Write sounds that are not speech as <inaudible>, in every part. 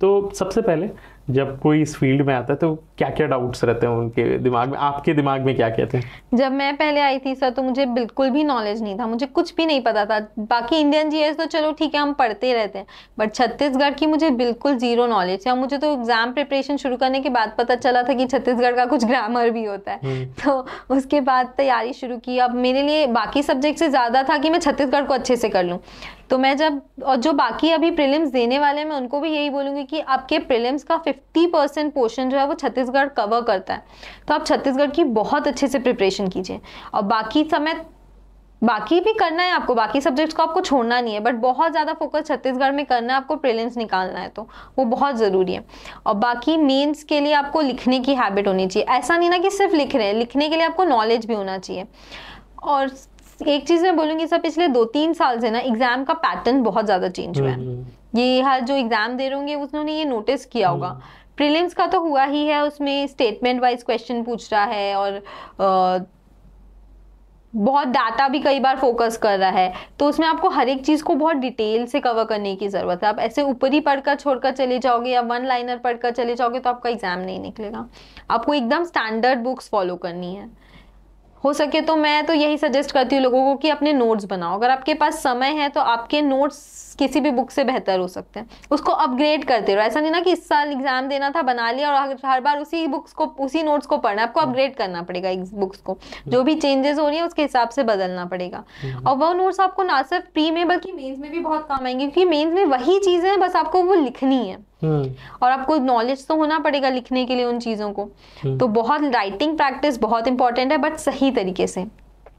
तो सबसे पहले जब कोई इस फील्ड में आता है तो क्या क्या डाउट्स रहते हैं उनके दिमाग में आपके दिमाग में क्या कहते हैं जब मैं पहले आई थी सर तो मुझे बिल्कुल भी नॉलेज नहीं था मुझे कुछ भी नहीं पता था बाकी इंडियन जी तो चलो ठीक है हम पढ़ते रहते हैं बट छत्तीसगढ़ की मुझे बिल्कुल जीरो नॉलेज है मुझे तो एग्जाम प्रिपरेशन शुरू करने के बाद पता चला था कि छत्तीसगढ़ का कुछ ग्रामर भी होता है हम्म। तो उसके बाद तैयारी शुरू की अब मेरे लिए बाकी सब्जेक्ट से ज़्यादा था कि मैं छत्तीसगढ़ को अच्छे से कर लूँ तो मैं जब और जो बाकी अभी प्रिलिम्स देने वाले हैं मैं उनको भी यही बोलूँगी कि आपके प्रिलिम्स का 50 परसेंट पोर्शन जो है वो छत्तीसगढ़ कवर करता है तो आप छत्तीसगढ़ की बहुत अच्छे से प्रिपरेशन कीजिए और बाकी समय बाकी भी करना है आपको बाकी सब्जेक्ट्स को आपको छोड़ना नहीं है बट बहुत ज़्यादा फोकस छत्तीसगढ़ में करना है आपको प्रिलिम्स निकालना है तो वो बहुत ज़रूरी है और बाकी मेंस के लिए आपको लिखने की हैबिट होनी चाहिए ऐसा नहीं ना कि सिर्फ लिख रहे हैं लिखने के लिए आपको नॉलेज भी होना चाहिए और एक चीज मैं बोलूंगी सर पिछले दो तीन साल से ना एग्जाम का पैटर्न बहुत ज्यादा चेंज हुआ है हम्म, हम्म। ये हर जो एग्जाम दे रहे होंगे उन्होंने ये नोटिस किया हम्म। होगा प्रीलिम्स का तो हुआ ही है उसमें स्टेटमेंट वाइज क्वेश्चन पूछ रहा है और आ, बहुत डाटा भी कई बार फोकस कर रहा है तो उसमें आपको हर एक चीज़ को बहुत डिटेल से कवर करने की ज़रूरत है आप ऐसे ऊपर ही पढ़कर छोड़कर चले जाओगे या वन लाइनर पढ़कर चले जाओगे तो आपका एग्ज़ाम नहीं निकलेगा आपको एकदम स्टैंडर्ड बुक्स फॉलो करनी है हो सके तो मैं तो यही सजेस्ट करती हूँ लोगों को कि अपने नोट्स बनाओ अगर आपके पास समय है तो आपके नोट्स किसी भी बुक से बेहतर हो सकते हैं उसको अपग्रेड करते रहो ऐसा नहीं ना कि इस साल एग्जाम देना था बना लिया और हर बार उसी बुक्स को उसी नोट्स को पढ़ना आपको अपग्रेड हम्म। करना पड़ेगा इस बुक्स को हम्म। जो भी चेंजेस हो रही है उसके हिसाब से बदलना पड़ेगा हम्म। और वो नोट्स आपको ना सिर्फ प्री में बल्कि मेन्स में भी बहुत काम आएंगे क्योंकि मेन्स में वही चीज़ें हैं बस आपको वो लिखनी है हम्म। और आपको नॉलेज तो होना पड़ेगा लिखने के लिए उन चीज़ों को हम्म। तो बहुत राइटिंग प्रैक्टिस बहुत इंपॉर्टेंट है बट सही तरीके से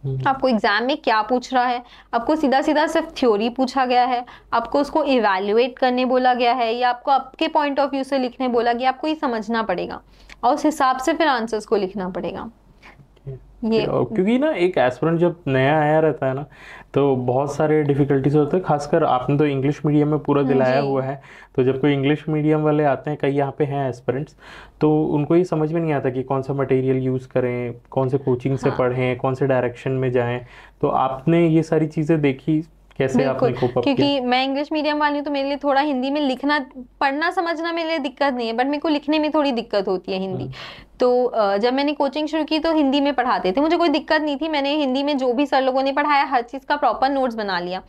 हम्म। आपको एग्जाम में क्या पूछ रहा है आपको सीधा सीधा सिर्फ थ्योरी पूछा गया है आपको उसको इवेल्युएट करने बोला गया है या आपको आपके पॉइंट ऑफ व्यू से लिखने बोला गया आपको ये समझना पड़ेगा और उस हिसाब से फिर आंसर्स को लिखना पड़ेगा क्योंकि ना एक एस्पिरेंट जब नया आया रहता है ना तो बहुत सारे डिफिकल्टीज होते हैं खासकर आपने तो इंग्लिश मीडियम में पूरा हाँ दिलाया हुआ है तो जब कोई इंग्लिश मीडियम वाले आते हैं कई यहाँ पे हैं एस्पिरेंट्स तो उनको ये समझ में नहीं आता कि कौन सा मटेरियल यूज़ करें कौन से कोचिंग से हाँ। पढ़ें कौन से डायरेक्शन में जाएं तो आपने ये सारी चीज़ें देखी कैसे आपने क्योंकि मैं इंग्लिश मीडियम वाली हूँ तो मेरे लिए थोड़ा हिंदी में लिखना पढ़ना समझना मेरे लिए दिक्कत नहीं है बट मेरे को लिखने में थोड़ी दिक्कत होती है हिंदी हम्म। तो जब मैंने कोचिंग शुरू की तो हिंदी में पढ़ाते थे मुझे कोई दिक्कत नहीं थी मैंने हिंदी में जो भी सर लोगों ने पढ़ाया हर चीज़ का प्रॉपर नोट्स बना लिया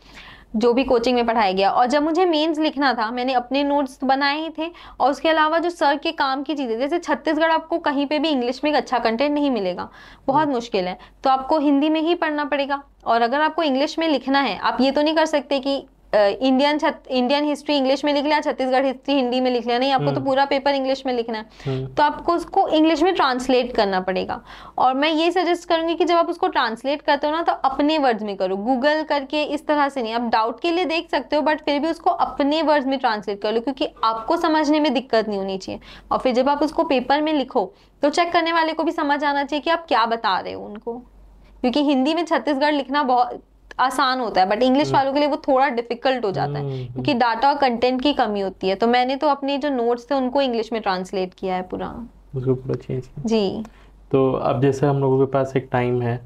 जो भी कोचिंग में पढ़ाया गया और जब मुझे मेंस लिखना था मैंने अपने नोट्स बनाए ही थे और उसके अलावा जो सर के काम की चीज़ें जैसे छत्तीसगढ़ आपको कहीं पे भी इंग्लिश में एक अच्छा कंटेंट नहीं मिलेगा बहुत हम्म। मुश्किल है तो आपको हिंदी में ही पढ़ना पड़ेगा और अगर आपको इंग्लिश में लिखना है आप ये तो नहीं कर सकते कि इंडियन इंडियन हिस्ट्री इंग्लिश में लिख लिया छत्तीसगढ़ हिस्ट्री हिंदी में लिख लिया नहीं आपको तो हम्म। पूरा पेपर इंग्लिश में लिखना है हम्म। तो आपको उसको इंग्लिश में ट्रांसलेट करना पड़ेगा और मैं ये सजेस्ट करूंगी कि जब आप उसको ट्रांसलेट करते हो ना तो अपने वर्ड्स में करो गूगल करके इस तरह से नहीं आप डाउट के लिए देख सकते हो बट फिर भी उसको अपने वर्ड्स में ट्रांसलेट कर लो क्योंकि आपको समझने में दिक्कत नहीं होनी चाहिए और फिर जब आप उसको पेपर में लिखो तो चेक करने वाले को भी समझ आना चाहिए कि आप क्या बता रहे हो उनको क्योंकि हिंदी में छत्तीसगढ़ लिखना बहुत आसान होता है बट इंग्लिश हम्म। वालों के लिए वो थोड़ा डिफिकल्ट हो जाता है हम्म, क्योंकि डाटा हम्म। और कंटेंट की कमी होती है तो मैंने तो अपने जो नोट्स थे उनको इंग्लिश में ट्रांसलेट किया है पूरा उसको पूरा चेंज जी तो अब जैसे हम लोगों के पास एक टाइम है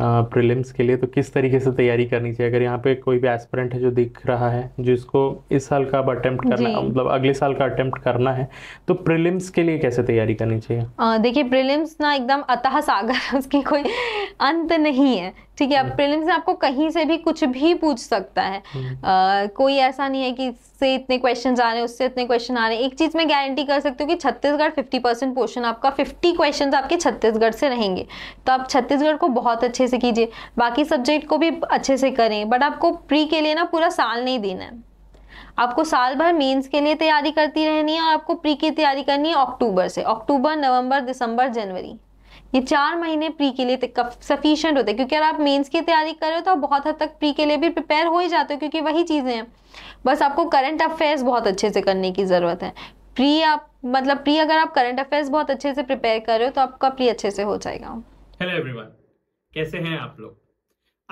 प्रीलिम्स के लिए तो किस तरीके से तैयारी करनी चाहिए अगर यहाँ पे कोई भी एस्पिरेंट है जो दिख रहा है जिसको इस साल का अब अटेम्प्ट करना है मतलब अगले साल का अटेम्प्ट करना है तो प्रीलिम्स के लिए कैसे तैयारी करनी चाहिए देखिए प्रीलिम्स ना एकदम अतः सागर उसकी कोई अंत नहीं है ठीक है हम्म। प्रीलिम्स में आपको कहीं से भी कुछ भी पूछ सकता है आ, हम्म। कोई ऐसा नहीं है कि इससे इतने क्वेश्चन आ रहे हैं उससे इतने क्वेश्चन आ रहे हैं एक चीज़ मैं गारंटी कर सकती हूँ कि छत्तीसगढ़ फिफ्टी परसेंट पोर्शन आपका फिफ्टी क्वेश्चन आपके छत्तीसगढ़ से रहेंगे तो आप छत्तीसगढ़ को बहुत अच्छे से कीजिए बाकी सब्जेक्ट को भी अच्छे से करें बट आपको प्री के लिए ना पूरा साल नहीं देना है आपको साल भर मेंस के लिए तैयारी करती रहनी है और आपको प्री की तैयारी करनी है अक्टूबर से अक्टूबर नवंबर दिसंबर जनवरी ये चार महीने प्री के लिए सफिशियंट होते हैं क्योंकि अगर आप मेंस की तैयारी कर रहे हो तो आप बहुत हद तक प्री के लिए भी प्रिपेयर हो ही जाते हो क्योंकि वही चीज़ें हैं बस आपको करंट अफेयर्स बहुत अच्छे से करने की ज़रूरत है प्री आप मतलब प्री अगर आप करंट अफेयर्स बहुत अच्छे से प्रिपेयर कर रहे हो तो आपका प्री अच्छे से हो जाएगा हेलो एवरीवन कैसे हैं आप लोग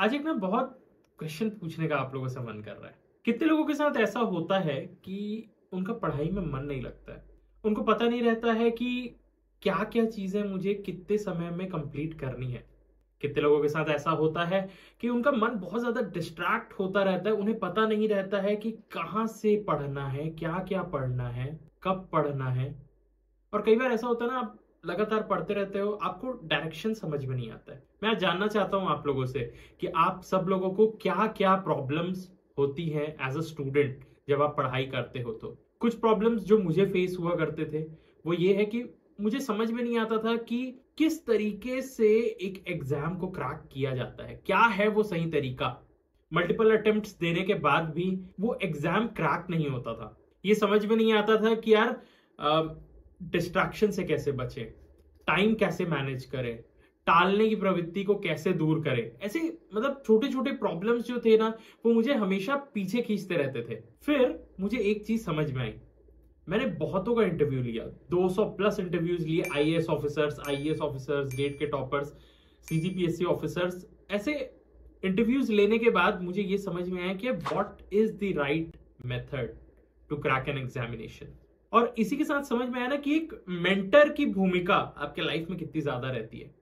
आज एक ना बहुत क्वेश्चन पूछने का आप लोगों से मन कर रहा है कितने लोगों के साथ ऐसा होता है कि उनका पढ़ाई में मन नहीं लगता है उनको पता नहीं रहता है कि क्या क्या चीजें मुझे कितने समय में कंप्लीट करनी है कितने लोगों के साथ ऐसा होता है कि उनका मन बहुत ज्यादा डिस्ट्रैक्ट होता रहता है उन्हें पता नहीं रहता है कि कहाँ से पढ़ना है क्या क्या पढ़ना है कब पढ़ना है और कई बार ऐसा होता है ना आप लगातार पढ़ते रहते हो आपको डायरेक्शन समझ में नहीं आता है मैं आज जानना चाहता हूँ आप लोगों से कि आप सब लोगों को क्या क्या प्रॉब्लम्स होती हैं एज अ स्टूडेंट जब आप पढ़ाई करते हो तो कुछ प्रॉब्लम्स जो मुझे फेस हुआ करते थे वो ये है कि मुझे समझ में नहीं आता था कि किस तरीके से एक एग्जाम को क्रैक किया जाता है क्या है वो सही तरीका मल्टीपल अटेम्प्ट देने के बाद भी वो एग्जाम क्रैक नहीं होता था ये समझ में नहीं आता था कि यार डिस्ट्रैक्शन से कैसे बचे टाइम कैसे मैनेज करें टालने की प्रवृत्ति को कैसे दूर करें ऐसे मतलब छोटे छोटे प्रॉब्लम्स जो थे ना वो मुझे हमेशा पीछे खींचते रहते थे फिर मुझे एक चीज समझ में आई मैंने बहुतों का इंटरव्यू लिया 200 प्लस इंटरव्यूज लिए आई ऑफिसर्स आई ऑफिसर्स गेट के टॉपर्स सीजीपीएससी ऑफिसर्स ऐसे इंटरव्यूज लेने के बाद मुझे ये समझ में आया कि what is the right method to crack an examination और इसी के साथ समझ में आया ना कि एक मेंटर की भूमिका आपके लाइफ में कितनी ज्यादा रहती है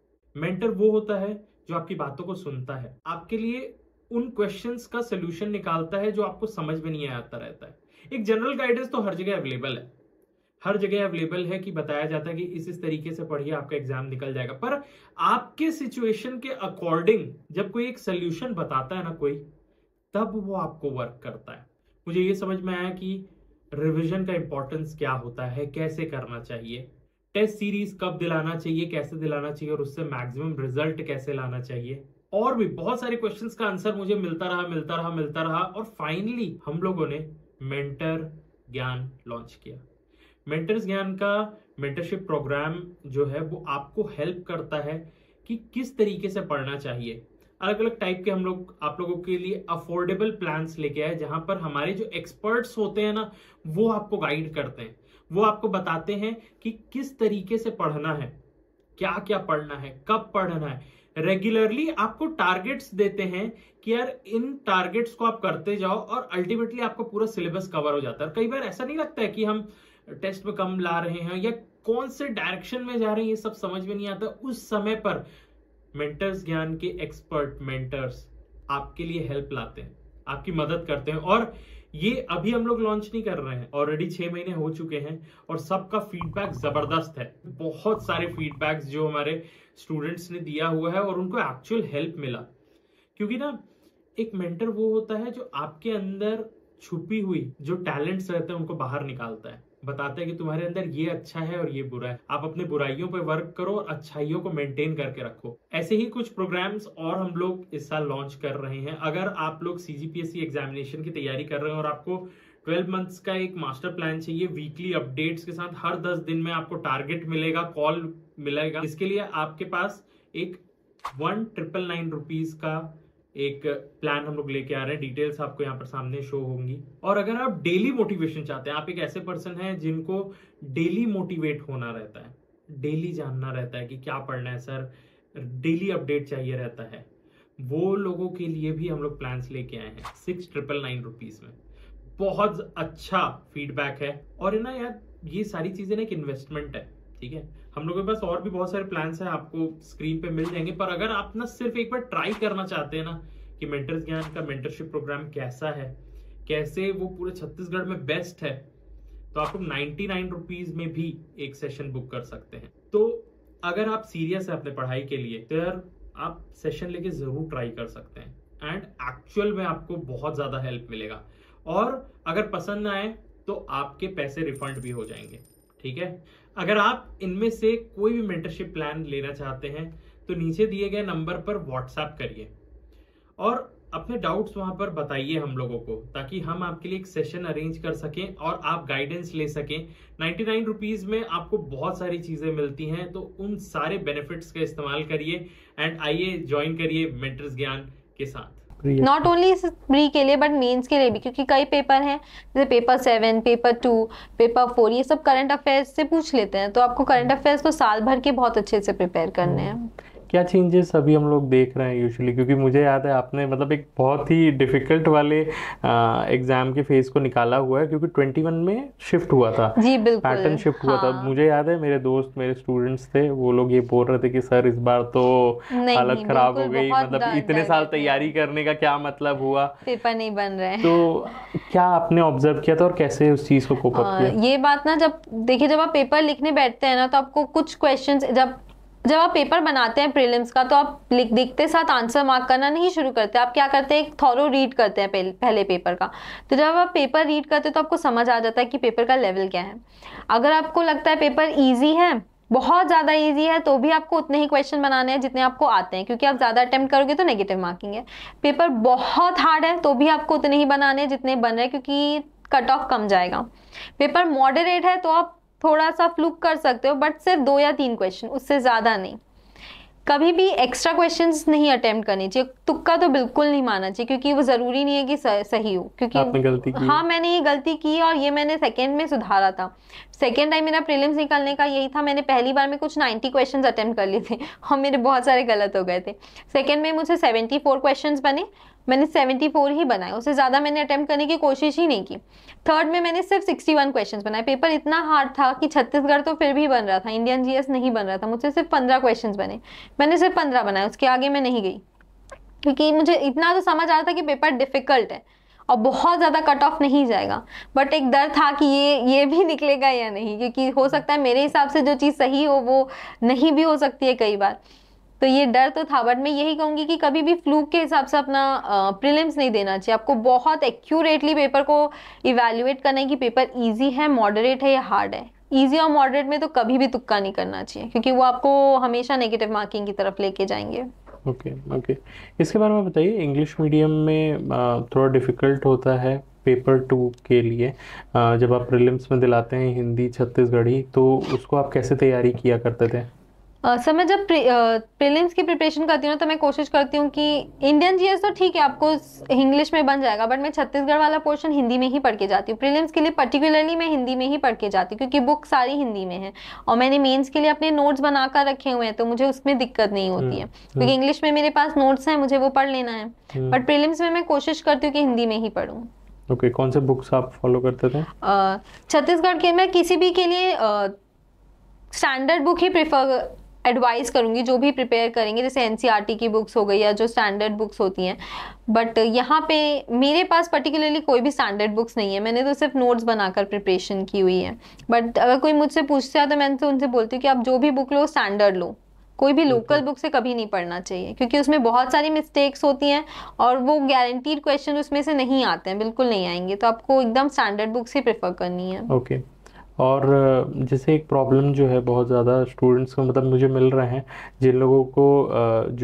मेंटर वो होता है जो आपकी बातों को सुनता है आपके लिए उन क्वेश्चन का सोल्यूशन निकालता है जो आपको समझ में नहीं आता रहता है एक जनरल गाइडेंस तो हर जगह अवेलेबल है हर जगह अवेलेबल है कि बताया जाता है कि इस इस तरीके से पढ़िए आपका एग्जाम निकल जाएगा पर आपके सिचुएशन के अकॉर्डिंग जब कोई एक सोल्यूशन बताता है ना कोई तब वो आपको वर्क करता है मुझे ये समझ में आया कि रिविजन का इंपॉर्टेंस क्या होता है कैसे करना चाहिए टेस्ट सीरीज कब दिलाना चाहिए कैसे दिलाना चाहिए और उससे मैक्सिमम रिजल्ट कैसे लाना चाहिए और भी बहुत सारे क्वेश्चन का आंसर मुझे मिलता रहा मिलता रहा मिलता रहा और फाइनली हम लोगों ने मेंटर ज्ञान लॉन्च किया मेंटर्स ज्ञान का मेंटरशिप प्रोग्राम जो है वो आपको हेल्प करता है कि किस तरीके से पढ़ना चाहिए अलग अलग टाइप के हम लोग आप लोगों के लिए अफोर्डेबल प्लान्स लेके आए जहां पर हमारे जो एक्सपर्ट्स होते हैं ना वो आपको गाइड करते हैं वो आपको बताते हैं कि किस तरीके से पढ़ना है क्या क्या पढ़ना है कब पढ़ना है रेगुलरली आपको टारगेट्स देते हैं कि यार इन टारगेट्स को आप करते जाओ और अल्टीमेटली आपका पूरा सिलेबस कवर हो जाता है कई बार ऐसा नहीं लगता है कि हम टेस्ट में कम ला रहे हैं या कौन से डायरेक्शन में जा रहे हैं ये सब समझ में नहीं आता उस समय पर मेंटर्स ज्ञान के एक्सपर्ट मेंटर्स आपके लिए हेल्प लाते हैं आपकी मदद करते हैं और ये अभी हम लोग लॉन्च नहीं कर रहे हैं ऑलरेडी छह महीने हो चुके हैं और सबका फीडबैक जबरदस्त है बहुत सारे फीडबैक्स जो हमारे स्टूडेंट्स ने दिया हुआ है और उनको एक्चुअल हेल्प मिला क्योंकि ना एक मेंटर वो होता है जो आपके अंदर छुपी हुई जो टैलेंट्स रहते हैं उनको बाहर निकालता है बताता है कि तुम्हारे अंदर ये अच्छा है और ये बुरा है आप अपने बुराइयों पर वर्क करो और अच्छाइयों को मेंटेन करके रखो ऐसे ही कुछ प्रोग्राम्स और हम लोग इस साल लॉन्च कर रहे हैं अगर आप लोग सीजीपीएससी एग्जामिनेशन e की तैयारी कर रहे हैं और आपको 12 मंथ्स का एक मास्टर प्लान चाहिए वीकली अपडेट्स के साथ हर 10 दिन में आपको टारगेट मिलेगा कॉल मिलेगा इसके लिए आपके पास एक वन ट्रिपल नाइन रुपीज का एक प्लान हम लोग लेके आ रहे हैं डिटेल्स आपको यहाँ पर सामने शो होंगी और अगर आप डेली मोटिवेशन चाहते हैं आप एक ऐसे पर्सन हैं जिनको डेली मोटिवेट होना रहता है डेली जानना रहता है कि क्या पढ़ना है सर डेली अपडेट चाहिए रहता है वो लोगों के लिए भी हम लोग प्लान्स लेके आए हैं सिक्स ट्रिपल नाइन रुपीज में बहुत अच्छा फीडबैक है और ना यार ये सारी चीजें ना एक इन्वेस्टमेंट है ठीक है हम लोगों के पास और भी बहुत सारे प्लान्स हैं आपको स्क्रीन पे मिल जाएंगे पर अगर आप ना सिर्फ एक बार ट्राई करना चाहते हैं ना कि मेंटर्स ज्ञान का मेंटरशिप प्रोग्राम कैसा है कैसे वो पूरे छत्तीसगढ़ में बेस्ट है तो आप लोग नाइन्टी नाइन रुपीज में भी एक सेशन बुक कर सकते हैं तो अगर आप सीरियस है अपने पढ़ाई के लिए तो यार आप सेशन लेके जरूर ट्राई कर सकते हैं एंड एक्चुअल में आपको बहुत ज्यादा हेल्प मिलेगा और अगर पसंद ना आए तो आपके पैसे रिफंड भी हो जाएंगे ठीक है अगर आप इनमें से कोई भी मेंटरशिप प्लान लेना चाहते हैं तो नीचे दिए गए नंबर पर व्हाट्सएप करिए और अपने डाउट्स वहां पर बताइए हम लोगों को ताकि हम आपके लिए एक सेशन अरेंज कर सकें और आप गाइडेंस ले सकें नाइन्टी नाइन रुपीज़ में आपको बहुत सारी चीज़ें मिलती हैं तो उन सारे बेनिफिट्स का इस्तेमाल करिए एंड आइए ज्वाइन करिए मेंटर्स ज्ञान के साथ नॉट ओनली प्री के लिए बट मेंस के लिए भी क्योंकि कई पेपर हैं जैसे paper seven paper two paper four ये सब करंट अफेयर्स से पूछ लेते हैं तो आपको करंट अफेयर्स को साल भर के बहुत अच्छे से प्रिपेयर करने हैं hmm. क्या चेंजेस अभी हम लोग देख रहे हैं यूजुअली क्योंकि मुझे याद है आपने मतलब एक बहुत ही डिफिकल्ट वाले एग्जाम के फेज को निकाला हुआ है क्योंकि 21 में शिफ्ट हुआ था जी बिल्कुल पैटर्न शिफ्ट हाँ। हुआ था हाँ। मुझे याद है मेरे दोस्त मेरे स्टूडेंट्स थे वो लोग ये बोल रहे थे कि सर इस बार तो हालत खराब हो गई मतलब इतने साल तैयारी करने का क्या मतलब हुआ पेपर नहीं बन रहे तो क्या आपने ऑब्जर्व किया था और कैसे उस चीज को कोप किया ये बात ना जब देखिए जब आप पेपर लिखने बैठते हैं ना तो आपको कुछ क्वेश्चन जब जब आप पेपर बनाते हैं प्रीलिम्स का तो आप लिख दिखते साथ आंसर मार्क करना नहीं शुरू करते आप क्या करते हैं थॉरो रीड करते हैं पहले, पहले पेपर का तो जब आप पेपर रीड करते हैं तो आपको समझ आ जाता है कि पेपर का लेवल क्या है अगर आपको लगता है पेपर ईजी है बहुत ज़्यादा ईजी है तो भी आपको उतने ही क्वेश्चन बनाने हैं जितने आपको आते हैं क्योंकि आप ज़्यादा अटैम्प्ट करोगे तो नेगेटिव मार्किंग है पेपर बहुत हार्ड है तो भी आपको उतने ही बनाने हैं जितने बन रहे हैं क्योंकि कट ऑफ कम जाएगा पेपर मॉडरेट है तो आप थोड़ा सा फ्लुक कर सकते हो बट सिर्फ दो या तीन क्वेश्चन उससे ज़्यादा नहीं कभी भी एक्स्ट्रा क्वेश्चन नहीं अटेम्प्ट करने चाहिए तुक्का तो बिल्कुल नहीं माना चाहिए क्योंकि वो ज़रूरी नहीं है कि सही हो क्योंकि आपने गलती की हाँ मैंने ये गलती की और ये मैंने सेकेंड में सुधारा था सेकेंड टाइम मेरा प्रीलिम्स निकलने का यही था मैंने पहली बार में कुछ नाइन्टी क्वेश्चन अटेम्प्ट कर लिए थे और मेरे बहुत सारे गलत हो गए थे सेकेंड में मुझे फोर क्वेश्चन बने मैंने 74 ही बनाए उससे ज़्यादा मैंने अटैम्प्ट करने की कोशिश ही नहीं की थर्ड में मैंने सिर्फ 61 वन क्वेश्चन बनाए पेपर इतना हार्ड था कि छत्तीसगढ़ तो फिर भी बन रहा था इंडियन जीएस नहीं बन रहा था मुझसे सिर्फ 15 क्वेश्चन बने मैंने सिर्फ 15 बनाए उसके आगे मैं नहीं गई क्योंकि मुझे इतना तो समझ आ रहा था कि पेपर डिफ़िकल्ट है और बहुत ज़्यादा कट ऑफ नहीं जाएगा बट एक डर था कि ये ये भी <laughs> निकलेगा या नहीं क्योंकि हो सकता है मेरे हिसाब से जो चीज़ सही हो वो नहीं भी हो सकती है कई बार तो ये डर तो था बट मैं यही कहूंगी कि कभी भी फ्लू के हिसाब से अपना प्रिलिम्स नहीं देना चाहिए आपको बहुत एक्यूरेटली पेपर को इवेल्युएट करना है कि पेपर ईजी है मॉडरेट है या हार्ड है ईजी और मॉडरेट में तो कभी भी तुक्का नहीं करना चाहिए क्योंकि वो आपको हमेशा नेगेटिव मार्किंग की तरफ लेके जाएंगे ओके okay, ओके okay. इसके बारे में बताइए इंग्लिश मीडियम में थोड़ा डिफ़िकल्ट होता है पेपर टू के लिए जब आप प्रिलिम्स में दिलाते हैं हिंदी छत्तीसगढ़ी तो उसको आप कैसे तैयारी किया करते थे Uh, सर मैं जब प्रीलिम्स की प्रिपरेशन करती हूँ तो मैं कोशिश करती हूँ कि इंडियन जीएस तो ठीक है आपको इंग्लिश में बन जाएगा बट मैं छत्तीसगढ़ वाला पोर्शन हिंदी में ही पढ़ के जाती हूँ प्रिलिम्स के लिए पर्टिकुलरली मैं हिंदी में ही पढ़ के जाती हूँ क्योंकि बुक सारी हिंदी में है और मैंने मेन्स के लिए अपने नोट्स बना कर रखे हुए हैं तो मुझे उसमें दिक्कत नहीं हम्म, होती है हम्म। क्योंकि इंग्लिश में मेरे पास नोट्स हैं मुझे वो पढ़ लेना है बट प्रिलिम्स हम्म। में मैं कोशिश करती हूँ कि हिंदी में ही पढ़ूँ ओके कौन से बुक्स आप फॉलो करते थे छत्तीसगढ़ के मैं किसी भी के लिए स्टैंडर्ड बुक ही प्रेफर एडवाइस करूंगी जो भी प्रिपेयर करेंगे जैसे एन e की बुक्स हो गई या जो स्टैंडर्ड बुक्स होती हैं बट यहाँ पे मेरे पास पर्टिकुलरली कोई भी स्टैंडर्ड बुक्स नहीं है मैंने तो सिर्फ नोट्स बनाकर प्रिपरेशन की हुई है बट अगर कोई मुझसे पूछता है तो मैं तो उनसे बोलती हूँ कि आप जो भी बुक लो स्टैंडर्ड लो कोई भी लोकल बुक से कभी नहीं पढ़ना चाहिए क्योंकि उसमें बहुत सारी मिस्टेक्स होती हैं और वो गारंटीड क्वेश्चन उसमें से नहीं आते हैं बिल्कुल नहीं आएंगे तो आपको एकदम स्टैंडर्ड बुक से प्रेफर करनी है ओके okay. और जैसे एक प्रॉब्लम जो है बहुत ज़्यादा स्टूडेंट्स को मतलब मुझे मिल रहे हैं जिन लोगों को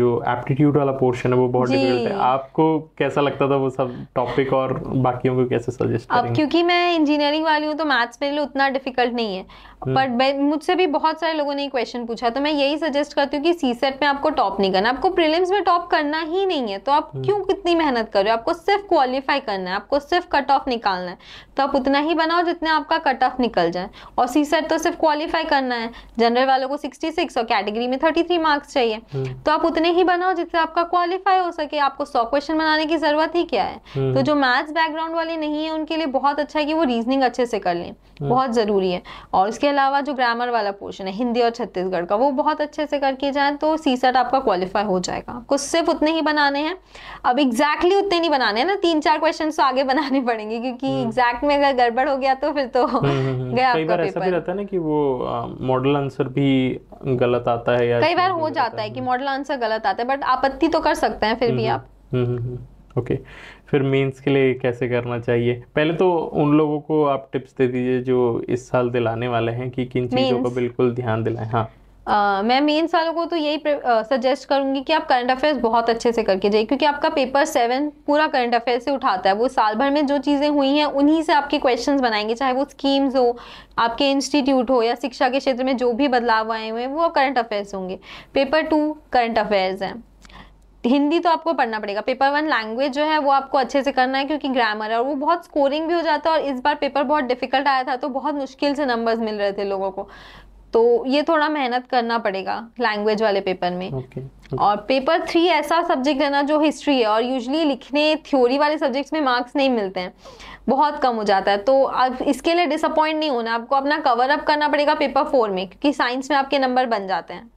जो एप्टीट्यूड वाला पोर्शन है वो बहुत डिफिकल्ट है आपको कैसा लगता था वो सब टॉपिक और बाकियों को कैसे सजेस्ट अब क्योंकि मैं इंजीनियरिंग वाली हूँ तो मैथ्स मेरे लिए उतना डिफिकल्ट नहीं है बट हम्म। मुझसे भी बहुत सारे लोगों ने क्वेश्चन पूछा तो मैं यही सजेस्ट करती हूँ कि सी सेट में आपको टॉप नहीं करना आपको प्रीलिम्स में टॉप करना ही नहीं है तो आप हम्म। क्यों कितनी मेहनत कर रहे हो आपको सिर्फ क्वालिफाई करना है आपको सिर्फ कट ऑफ निकालना है तो आप उतना ही बनाओ जितना आपका कट ऑफ निकल जाए है और सी सेट तो सिर्फ क्वालिफाई करना है जनरल वालों को 66 और कैटेगरी में 33 मार्क्स चाहिए हम्म। तो आप उतने ही बनाओ जितने आपका क्वालिफाई हो सके आपको सौ क्वेश्चन बनाने की जरूरत ही क्या है हम्म। तो जो मैथ्स बैकग्राउंड वाले नहीं है उनके लिए बहुत अच्छा है कि वो रीजनिंग अच्छे से कर लें हम्म। बहुत जरूरी है और उसके अलावा जो ग्रामर वाला पोर्शन है हिंदी और छत्तीसगढ़ का वो बहुत अच्छे से करके जाए तो सी सेट आपका क्वालिफाई हो जाएगा आपको सिर्फ उतने ही बनाने हैं अब एग्जैक्टली exactly उतने नहीं बनाने हैं ना तीन चार क्वेश्चन तो आगे बनाने पड़ेंगे क्योंकि एग्जैक्ट में अगर गड़बड़ हो गया तो फिर तो गया कई बार ऐसा भी रहता है ना कि वो मॉडल आंसर भी गलत आता है या कई बार हो जाता है कि मॉडल आंसर गलत आता है बट आपत्ति तो कर सकते हैं फिर भी आप ओके हम्म, फिर मेंस के लिए कैसे करना चाहिए पहले तो उन लोगों को आप टिप्स दे दीजिए जो इस साल दिलाने वाले हैं कि किन चीज़ों का बिल्कुल ध्यान दिलाएं हाँ मैं मेन सालों को तो यही सजेस्ट uh, करूंगी कि आप करंट अफेयर्स बहुत अच्छे से करके जाइए क्योंकि आपका पेपर सेवन पूरा करंट अफेयर से उठाता है वो साल भर में जो चीज़ें हुई हैं उन्हीं से आपके क्वेश्चन बनाएंगे चाहे वो स्कीम्स हो आपके इंस्टीट्यूट हो या शिक्षा के क्षेत्र में जो भी बदलाव आए हुए हैं वो करंट अफेयर्स होंगे पेपर टू करंट अफेयर्स हैं हिंदी तो आपको पढ़ना पड़ेगा पेपर वन लैंग्वेज जो है वो आपको अच्छे से करना है क्योंकि ग्रामर है और वो बहुत स्कोरिंग भी हो जाता है और इस बार पेपर बहुत डिफिकल्ट आया था तो बहुत मुश्किल से नंबर्स मिल रहे थे लोगों को तो ये थोड़ा मेहनत करना पड़ेगा लैंग्वेज वाले पेपर में okay, okay. और पेपर थ्री ऐसा सब्जेक्ट लेना जो हिस्ट्री है और यूजली लिखने थ्योरी वाले सब्जेक्ट्स में मार्क्स नहीं मिलते हैं बहुत कम हो जाता है तो अब इसके लिए डिसअपॉइंट नहीं होना आपको अपना कवर अप करना पड़ेगा पेपर फोर में क्योंकि साइंस में आपके नंबर बन जाते हैं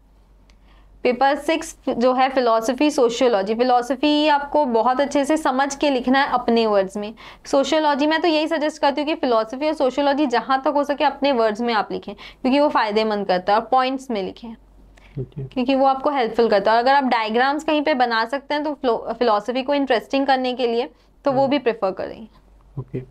पेपर सिक्स जो है फिलोसफी सोशियोलॉजी फिलोसफी आपको बहुत अच्छे से समझ के लिखना है अपने वर्ड्स में सोशियोलॉजी मैं तो यही सजेस्ट करती हूँ कि फिलोसफी और सोशियोलॉजी जहाँ तक हो सके अपने वर्ड्स में आप लिखें क्योंकि वो फायदेमंद करता है और पॉइंट्स में लिखें Okay. क्योंकि वो आपको हेल्पफुल करता है और अगर आप डायग्राम्स कहीं पे बना सकते हैं तो फिलोसफी को इंटरेस्टिंग करने के लिए तो वो hmm. भी प्रेफर करेंगे ओके okay.